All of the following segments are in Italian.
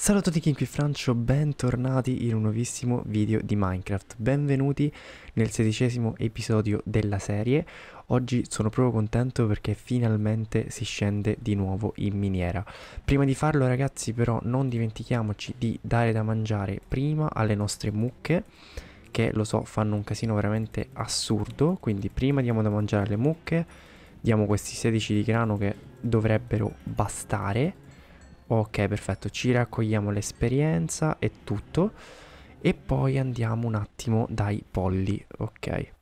Salve a tutti King qui Francio, bentornati in un nuovissimo video di Minecraft, benvenuti nel sedicesimo episodio della serie. Oggi sono proprio contento perché finalmente si scende di nuovo in miniera. Prima di farlo ragazzi però non dimentichiamoci di dare da mangiare prima alle nostre mucche che lo so fanno un casino veramente assurdo, quindi prima diamo da mangiare alle mucche, diamo questi 16 di grano che dovrebbero bastare Ok, perfetto, ci raccogliamo l'esperienza e tutto. E poi andiamo un attimo dai polli, ok.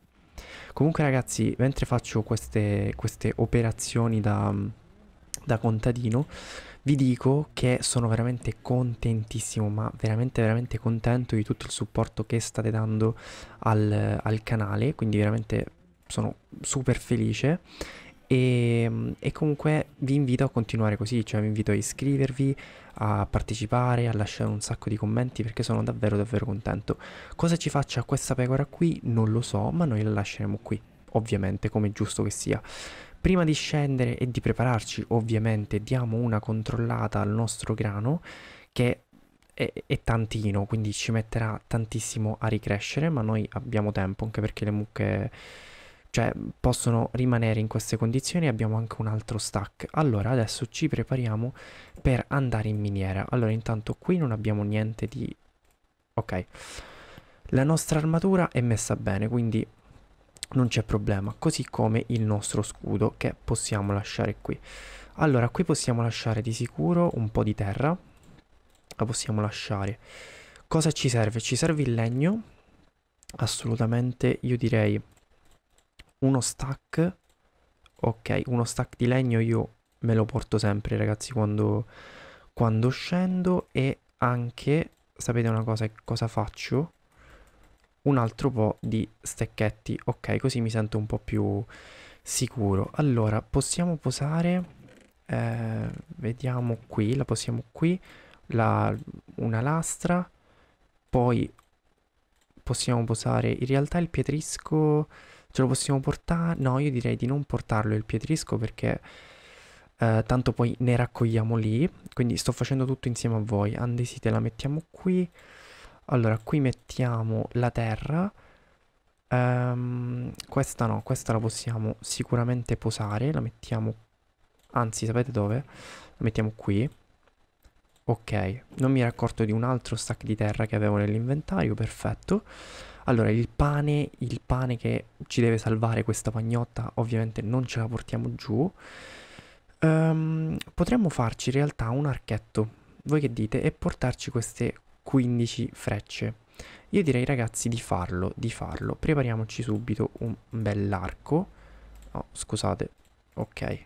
Comunque ragazzi, mentre faccio queste, queste operazioni da, da contadino, vi dico che sono veramente contentissimo, ma veramente veramente contento di tutto il supporto che state dando al, al canale, quindi veramente sono super felice e, ehm, e, comunque vi invito a continuare così, cioè vi invito a iscrivervi, a partecipare, a lasciare un sacco di commenti perché sono davvero davvero contento. Cosa ci faccia questa pecora qui non lo so, ma noi la lasceremo qui, ovviamente, come giusto che sia. Prima di scendere e di prepararci, ovviamente, diamo una controllata al nostro grano che è, è tantino, quindi ci metterà tantissimo a ricrescere, ma noi abbiamo tempo anche perché le mucche cioè possono rimanere in queste condizioni abbiamo anche un altro stack allora adesso ci prepariamo per andare in miniera allora intanto qui non abbiamo niente di ok la nostra armatura è messa bene quindi non c'è problema così come il nostro scudo che possiamo lasciare qui allora qui possiamo lasciare di sicuro un po' di terra la possiamo lasciare cosa ci serve? ci serve il legno assolutamente io direi uno stack ok uno stack di legno io me lo porto sempre ragazzi quando, quando scendo e anche sapete una cosa cosa faccio un altro po' di stecchetti ok così mi sento un po' più sicuro allora possiamo posare eh, vediamo qui la possiamo qui la, una lastra poi possiamo posare in realtà il pietrisco Ce lo possiamo portare? No, io direi di non portarlo il pietrisco perché eh, tanto poi ne raccogliamo lì. Quindi sto facendo tutto insieme a voi. Andesite la mettiamo qui. Allora, qui mettiamo la terra. Um, questa no, questa la possiamo sicuramente posare. La mettiamo... Anzi, sapete dove? La mettiamo qui. Ok, non mi ero accorto di un altro stack di terra che avevo nell'inventario, perfetto. Allora, il pane, il pane che ci deve salvare questa pagnotta, ovviamente non ce la portiamo giù. Um, potremmo farci in realtà un archetto. Voi che dite? E portarci queste 15 frecce. Io direi ragazzi di farlo, di farlo. Prepariamoci subito un bell'arco. Oh, scusate. Ok.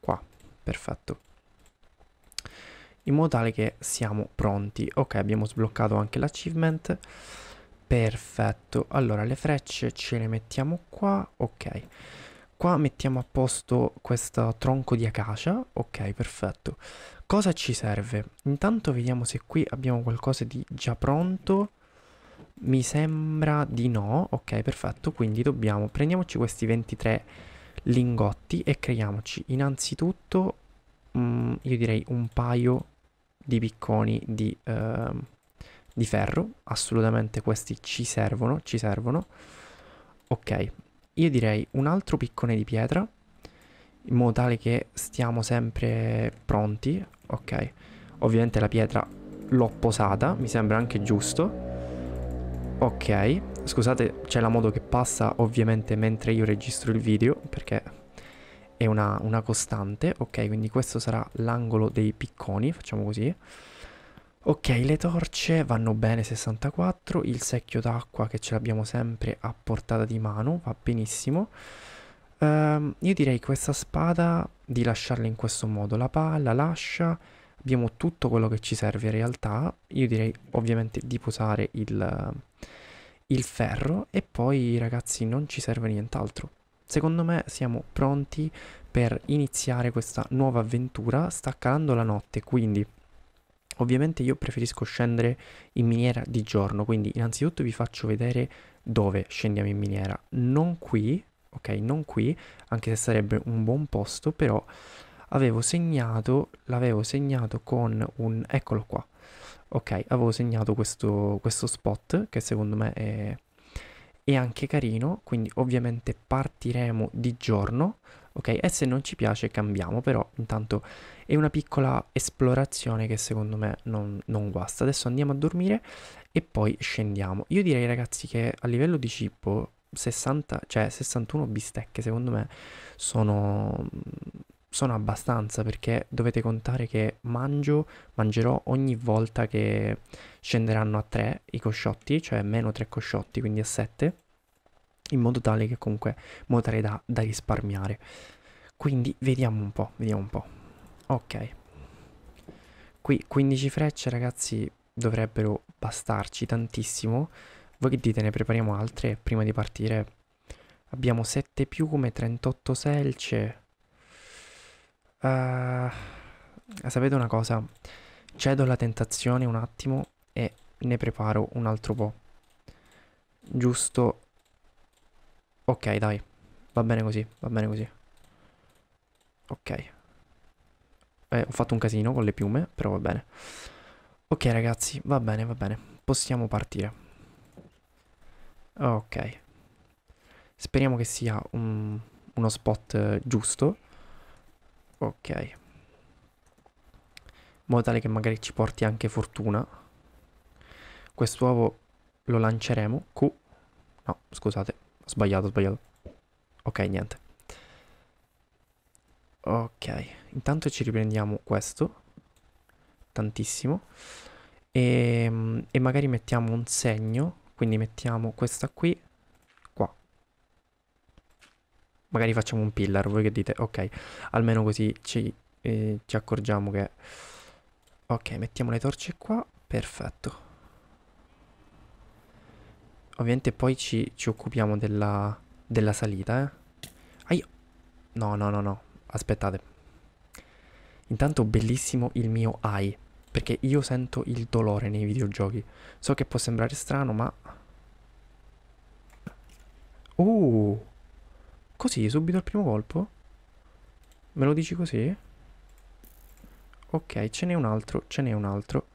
Qua. Perfetto. In modo tale che siamo pronti. Ok, abbiamo sbloccato anche l'achievement. Perfetto, allora le frecce ce le mettiamo qua, ok. Qua mettiamo a posto questo tronco di acacia, ok, perfetto. Cosa ci serve? Intanto vediamo se qui abbiamo qualcosa di già pronto. Mi sembra di no, ok, perfetto. Quindi dobbiamo, prendiamoci questi 23 lingotti e creiamoci innanzitutto, mm, io direi un paio di picconi di... Uh, di ferro, assolutamente questi ci servono, ci servono. Ok, io direi un altro piccone di pietra, in modo tale che stiamo sempre pronti, ok. Ovviamente la pietra l'ho posata, mi sembra anche giusto. Ok, scusate, c'è la moto che passa ovviamente mentre io registro il video, perché è una, una costante. Ok, quindi questo sarà l'angolo dei picconi, facciamo così ok le torce vanno bene 64 il secchio d'acqua che ce l'abbiamo sempre a portata di mano va benissimo um, io direi questa spada di lasciarla in questo modo la palla lascia abbiamo tutto quello che ci serve in realtà io direi ovviamente di posare il, il ferro e poi ragazzi non ci serve nient'altro secondo me siamo pronti per iniziare questa nuova avventura sta calando la notte quindi Ovviamente io preferisco scendere in miniera di giorno, quindi innanzitutto vi faccio vedere dove scendiamo in miniera. Non qui, ok, non qui, anche se sarebbe un buon posto, però avevo segnato, l'avevo segnato con un... eccolo qua. Ok, avevo segnato questo, questo spot che secondo me è, è anche carino, quindi ovviamente partiremo di giorno, ok? E se non ci piace cambiamo, però intanto è una piccola esplorazione che secondo me non, non guasta. Adesso andiamo a dormire e poi scendiamo. Io direi ragazzi che a livello di cippo 60, cioè 61 bistecche secondo me sono sono abbastanza perché dovete contare che mangio, mangerò ogni volta che scenderanno a 3 i cosciotti, cioè meno 3 cosciotti, quindi a 7 in modo tale che comunque montare da, da risparmiare quindi vediamo un po' vediamo un po' ok qui 15 frecce ragazzi dovrebbero bastarci tantissimo voi che dite ne prepariamo altre prima di partire abbiamo 7 piume 38 selce uh, sapete una cosa cedo la tentazione un attimo e ne preparo un altro po' giusto Ok, dai. Va bene così, va bene così. Ok. Eh, ho fatto un casino con le piume, però va bene. Ok ragazzi, va bene, va bene. Possiamo partire. Ok. Speriamo che sia un, uno spot eh, giusto. Ok. In modo tale che magari ci porti anche fortuna. Quest'uovo lo lanceremo. Q. No, scusate. Sbagliato, sbagliato. Ok, niente. Ok, intanto ci riprendiamo questo. Tantissimo. E, ehm, e magari mettiamo un segno. Quindi mettiamo questa qui Qua. magari facciamo un pillar, voi che dite, ok, almeno così ci, eh, ci accorgiamo che... Ok, mettiamo le torce qua, perfetto. Ovviamente poi ci, ci occupiamo della, della salita, eh. Aio. No, no, no, no. Aspettate. Intanto bellissimo il mio AI. Perché io sento il dolore nei videogiochi. So che può sembrare strano, ma... Uh! Così, subito al primo colpo? Me lo dici così? Ok, ce n'è un altro, ce n'è un altro.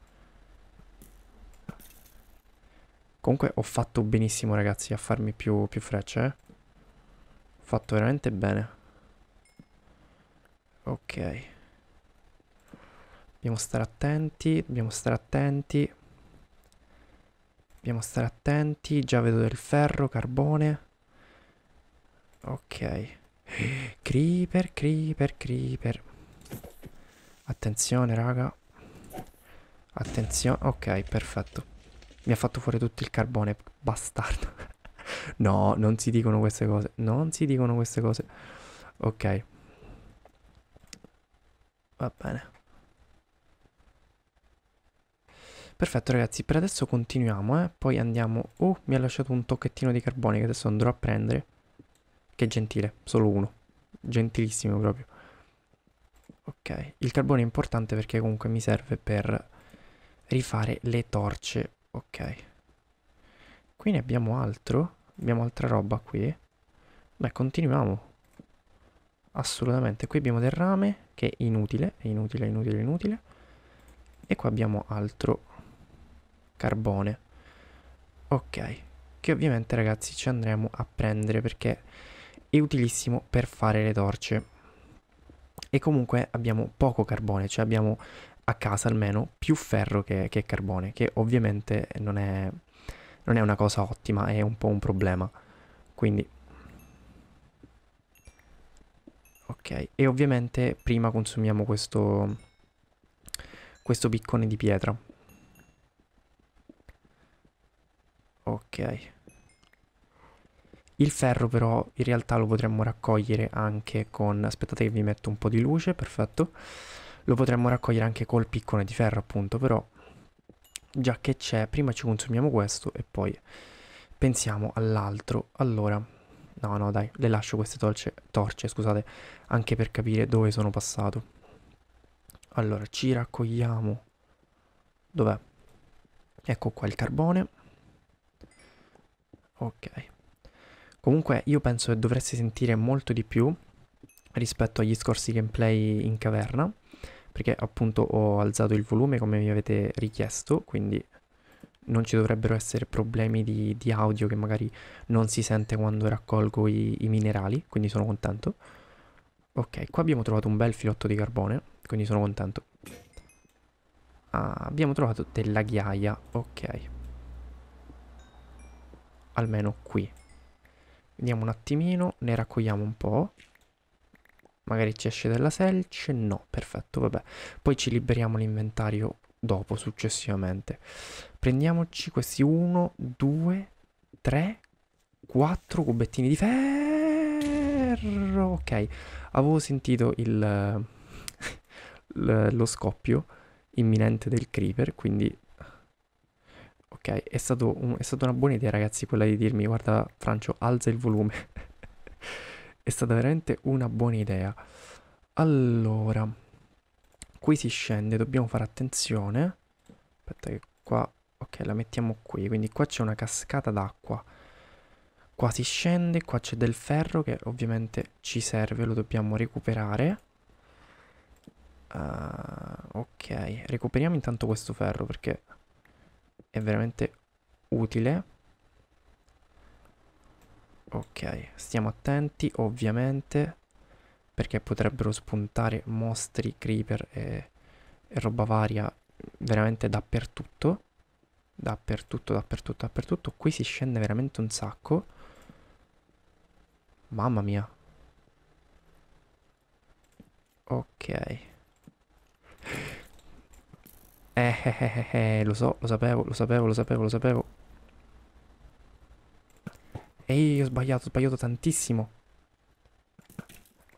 Comunque ho fatto benissimo ragazzi a farmi più, più frecce. Eh. Ho fatto veramente bene. Ok. Dobbiamo stare attenti, dobbiamo stare attenti. Dobbiamo stare attenti, già vedo del ferro, carbone. Ok. Creeper, creeper, creeper. Attenzione, raga. Attenzione, ok, perfetto. Mi ha fatto fuori tutto il carbone, bastardo. no, non si dicono queste cose. Non si dicono queste cose. Ok. Va bene. Perfetto ragazzi, per adesso continuiamo, eh. Poi andiamo... Oh, mi ha lasciato un tocchettino di carbone che adesso andrò a prendere. Che gentile, solo uno. Gentilissimo proprio. Ok, il carbone è importante perché comunque mi serve per rifare le torce ok qui ne abbiamo altro abbiamo altra roba qui beh continuiamo assolutamente qui abbiamo del rame che è inutile è inutile inutile inutile e qua abbiamo altro carbone ok che ovviamente ragazzi ci andremo a prendere perché è utilissimo per fare le torce e comunque abbiamo poco carbone cioè abbiamo a casa almeno più ferro che, che carbone, che ovviamente non è, non è una cosa ottima, è un po' un problema. Quindi ok e ovviamente prima consumiamo questo questo piccone di pietra ok il ferro però in realtà lo potremmo raccogliere anche con aspettate che vi metto un po' di luce perfetto lo potremmo raccogliere anche col piccone di ferro appunto, però già che c'è, prima ci consumiamo questo e poi pensiamo all'altro. Allora, no no dai, le lascio queste torce, torce, scusate, anche per capire dove sono passato. Allora, ci raccogliamo... Dov'è? Ecco qua il carbone. Ok. Comunque io penso che dovreste sentire molto di più rispetto agli scorsi gameplay in caverna perché appunto ho alzato il volume come mi avete richiesto, quindi non ci dovrebbero essere problemi di, di audio che magari non si sente quando raccolgo i, i minerali, quindi sono contento. Ok, qua abbiamo trovato un bel filotto di carbone, quindi sono contento. Ah, abbiamo trovato della ghiaia, ok. Almeno qui. Vediamo un attimino, ne raccogliamo un po'. Magari ci esce della selce? No, perfetto, vabbè. Poi ci liberiamo l'inventario dopo, successivamente. Prendiamoci questi 1, 2, 3, 4 cubettini di ferro. Ok, avevo sentito il, lo scoppio imminente del creeper, quindi... Ok, è, un, è stata una buona idea ragazzi quella di dirmi, guarda Francio, alza il volume. È stata veramente una buona idea. Allora, qui si scende, dobbiamo fare attenzione. Aspetta che qua... Ok, la mettiamo qui, quindi qua c'è una cascata d'acqua. Qua si scende, qua c'è del ferro che ovviamente ci serve, lo dobbiamo recuperare. Uh, ok, recuperiamo intanto questo ferro perché è veramente utile. Ok, stiamo attenti ovviamente perché potrebbero spuntare mostri, creeper e, e roba varia veramente dappertutto. Dappertutto, dappertutto, dappertutto. Qui si scende veramente un sacco. Mamma mia. Ok. Eh, eh, eh, eh, eh lo so, lo sapevo, lo sapevo, lo sapevo, lo sapevo. Ehi, ho sbagliato, ho sbagliato tantissimo.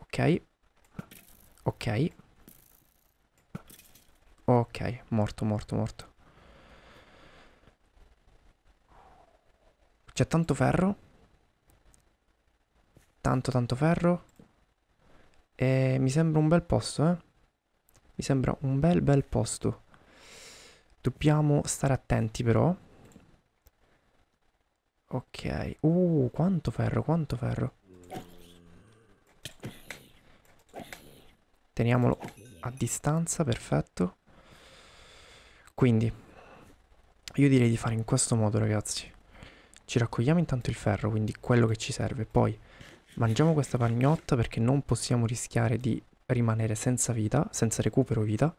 Ok. Ok. Ok, morto, morto, morto. C'è tanto ferro. Tanto, tanto ferro. E mi sembra un bel posto, eh. Mi sembra un bel, bel posto. Dobbiamo stare attenti però. Ok. Uh, quanto ferro, quanto ferro. Teniamolo a distanza, perfetto. Quindi, io direi di fare in questo modo, ragazzi. Ci raccogliamo intanto il ferro, quindi quello che ci serve. Poi, mangiamo questa pagnotta perché non possiamo rischiare di rimanere senza vita, senza recupero vita.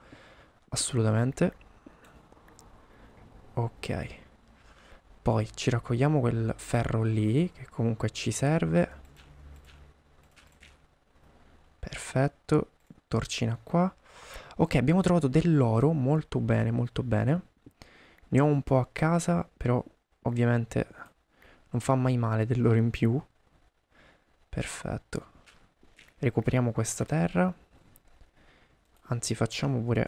Assolutamente. Ok. Poi ci raccogliamo quel ferro lì, che comunque ci serve. Perfetto, torcina qua. Ok, abbiamo trovato dell'oro, molto bene, molto bene. Ne ho un po' a casa, però ovviamente non fa mai male dell'oro in più. Perfetto. Recuperiamo questa terra. Anzi, facciamo pure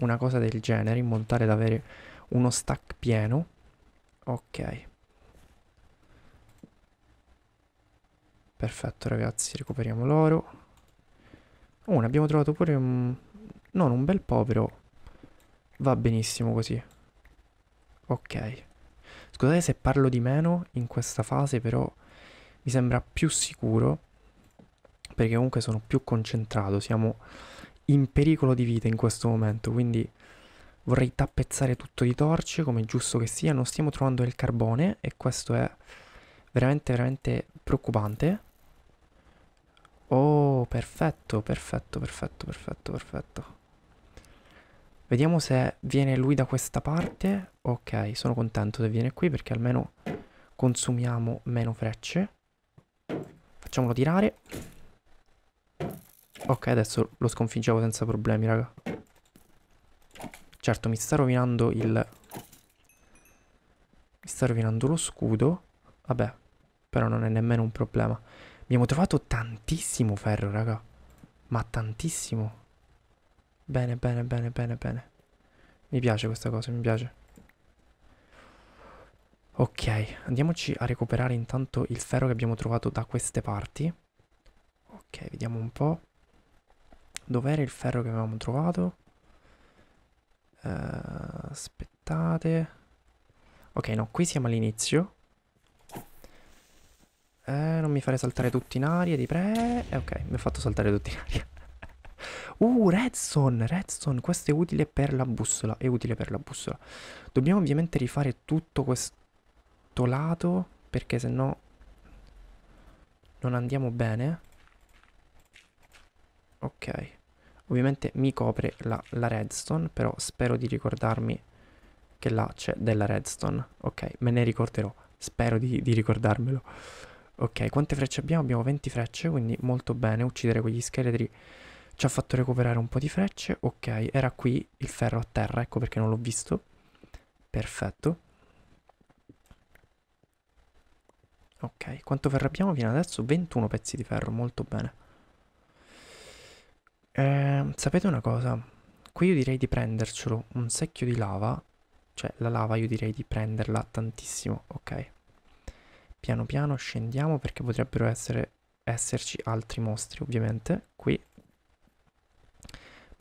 una cosa del genere, in montare ad avere uno stack pieno ok perfetto ragazzi recuperiamo l'oro oh ne abbiamo trovato pure un non un bel po' però va benissimo così ok scusate se parlo di meno in questa fase però mi sembra più sicuro perché comunque sono più concentrato siamo in pericolo di vita in questo momento quindi Vorrei tappezzare tutto di torce, come è giusto che sia. Non stiamo trovando il carbone e questo è veramente, veramente preoccupante. Oh, perfetto, perfetto, perfetto, perfetto, perfetto. Vediamo se viene lui da questa parte. Ok, sono contento se viene qui perché almeno consumiamo meno frecce. Facciamolo tirare. Ok, adesso lo sconfiggiamo senza problemi, raga. Certo, mi sta rovinando il... Mi sta rovinando lo scudo. Vabbè, però non è nemmeno un problema. Abbiamo trovato tantissimo ferro, raga. Ma tantissimo. Bene, bene, bene, bene, bene. Mi piace questa cosa, mi piace. Ok, andiamoci a recuperare intanto il ferro che abbiamo trovato da queste parti. Ok, vediamo un po'. Dov'era il ferro che avevamo trovato? Uh, aspettate. Ok, no, qui siamo all'inizio. Eh, non mi fare saltare tutti in aria, di prego. Eh, ok, mi ha fatto saltare tutti in aria. uh, redstone, redstone, questo è utile per la bussola, è utile per la bussola. Dobbiamo ovviamente rifare tutto questo lato, perché sennò non andiamo bene. Ok. Ovviamente mi copre la, la redstone, però spero di ricordarmi che là c'è della redstone. Ok, me ne ricorderò, spero di, di ricordarmelo. Ok, quante frecce abbiamo? Abbiamo 20 frecce, quindi molto bene. Uccidere quegli scheletri ci ha fatto recuperare un po' di frecce. Ok, era qui il ferro a terra, ecco perché non l'ho visto. Perfetto. Ok, quanto ferro abbiamo fino adesso? 21 pezzi di ferro, molto bene. Eh, sapete una cosa? Qui io direi di prendercelo un secchio di lava, cioè la lava io direi di prenderla tantissimo, ok? Piano piano scendiamo perché potrebbero essere, esserci altri mostri ovviamente qui.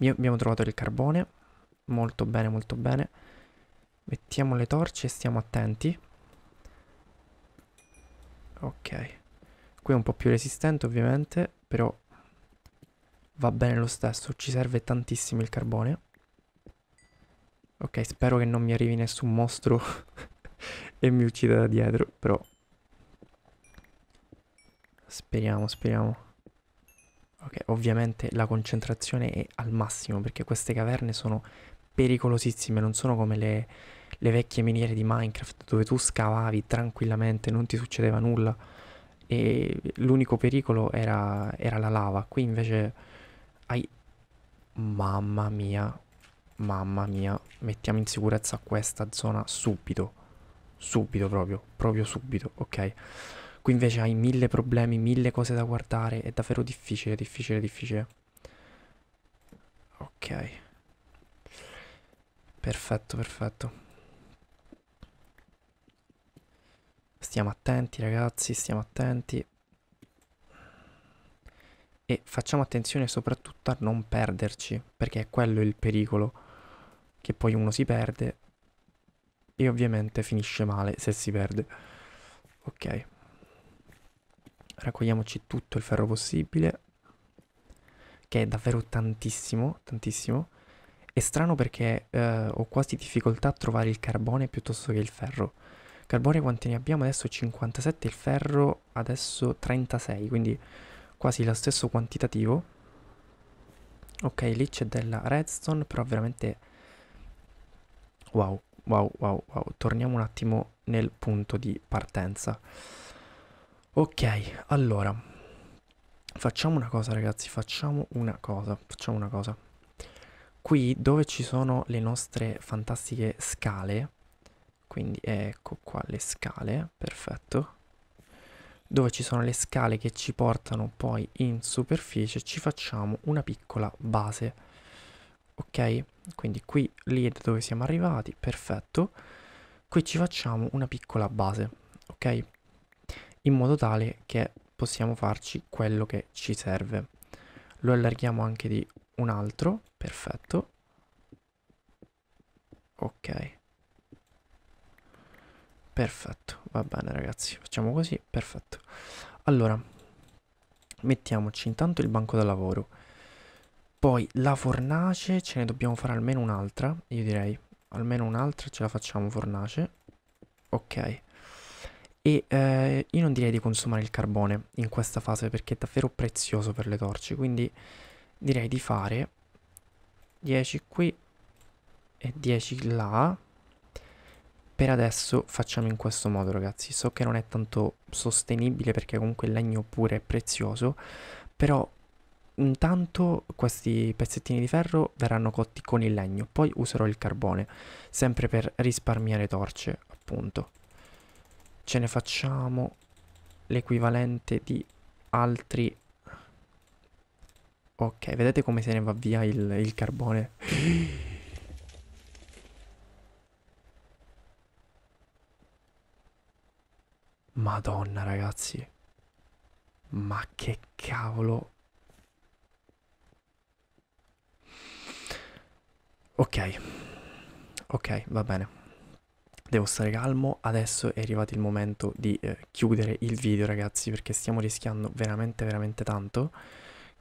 Abbiamo trovato il carbone, molto bene, molto bene. Mettiamo le torce e stiamo attenti. Ok. Qui è un po' più resistente ovviamente, però va bene lo stesso, ci serve tantissimo il carbone. Ok, spero che non mi arrivi nessun mostro e mi uccida da dietro, però... Speriamo, speriamo. Ok, ovviamente la concentrazione è al massimo perché queste caverne sono pericolosissime, non sono come le, le vecchie miniere di Minecraft dove tu scavavi tranquillamente, non ti succedeva nulla e l'unico pericolo era, era la lava, qui invece ai... Mamma mia. Mamma mia. Mettiamo in sicurezza questa zona subito. Subito proprio. Proprio subito, ok? Qui invece hai mille problemi, mille cose da guardare. È davvero difficile, difficile, difficile. Ok. Perfetto, perfetto. Stiamo attenti ragazzi, stiamo attenti e facciamo attenzione soprattutto a non perderci, perché è quello il pericolo, che poi uno si perde e ovviamente finisce male se si perde. Ok, raccogliamoci tutto il ferro possibile, che è davvero tantissimo, tantissimo. È strano perché eh, ho quasi difficoltà a trovare il carbone piuttosto che il ferro. Carbone quanti ne abbiamo? Adesso 57, il ferro adesso 36, quindi quasi lo stesso quantitativo. Ok, lì c'è della redstone, però veramente... Wow, wow, wow, wow. Torniamo un attimo nel punto di partenza. Ok, allora. Facciamo una cosa ragazzi, facciamo una cosa, facciamo una cosa. Qui dove ci sono le nostre fantastiche scale, quindi ecco qua le scale, perfetto dove ci sono le scale che ci portano poi in superficie ci facciamo una piccola base ok quindi qui lì è dove siamo arrivati perfetto qui ci facciamo una piccola base ok in modo tale che possiamo farci quello che ci serve lo allarghiamo anche di un altro perfetto ok perfetto va bene ragazzi facciamo così perfetto allora mettiamoci intanto il banco da lavoro poi la fornace ce ne dobbiamo fare almeno un'altra io direi almeno un'altra ce la facciamo fornace ok e eh, io non direi di consumare il carbone in questa fase perché è davvero prezioso per le torce quindi direi di fare 10 qui e 10 là per adesso facciamo in questo modo ragazzi so che non è tanto sostenibile perché comunque il legno pure è prezioso però intanto questi pezzettini di ferro verranno cotti con il legno poi userò il carbone sempre per risparmiare torce appunto ce ne facciamo l'equivalente di altri ok vedete come se ne va via il, il carbone Madonna ragazzi. Ma che cavolo. Ok. Ok, va bene. Devo stare calmo, adesso è arrivato il momento di eh, chiudere il video ragazzi perché stiamo rischiando veramente veramente tanto.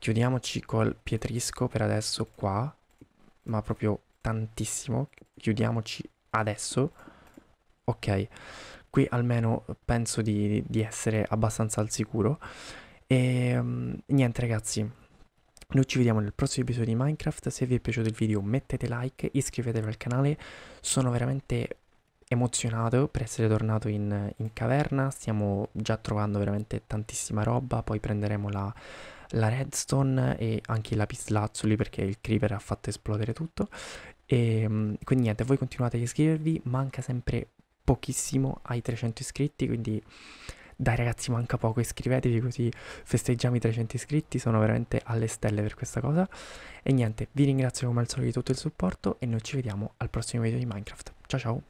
Chiudiamoci col pietrisco per adesso qua, ma proprio tantissimo. Chiudiamoci adesso. Ok qui almeno penso di, di essere abbastanza al sicuro e ehm, niente ragazzi noi ci vediamo nel prossimo episodio di Minecraft, se vi è piaciuto il video mettete like, iscrivetevi al canale, sono veramente emozionato per essere tornato in, in caverna, stiamo già trovando veramente tantissima roba, poi prenderemo la, la redstone e anche i lapislazzuli perché il creeper ha fatto esplodere tutto, e, ehm, quindi niente, voi continuate a iscrivervi, manca sempre pochissimo ai 300 iscritti, quindi dai ragazzi manca poco, iscrivetevi così festeggiamo i 300 iscritti, sono veramente alle stelle per questa cosa. E niente, vi ringrazio come al solito di tutto il supporto e noi ci vediamo al prossimo video di Minecraft. Ciao ciao!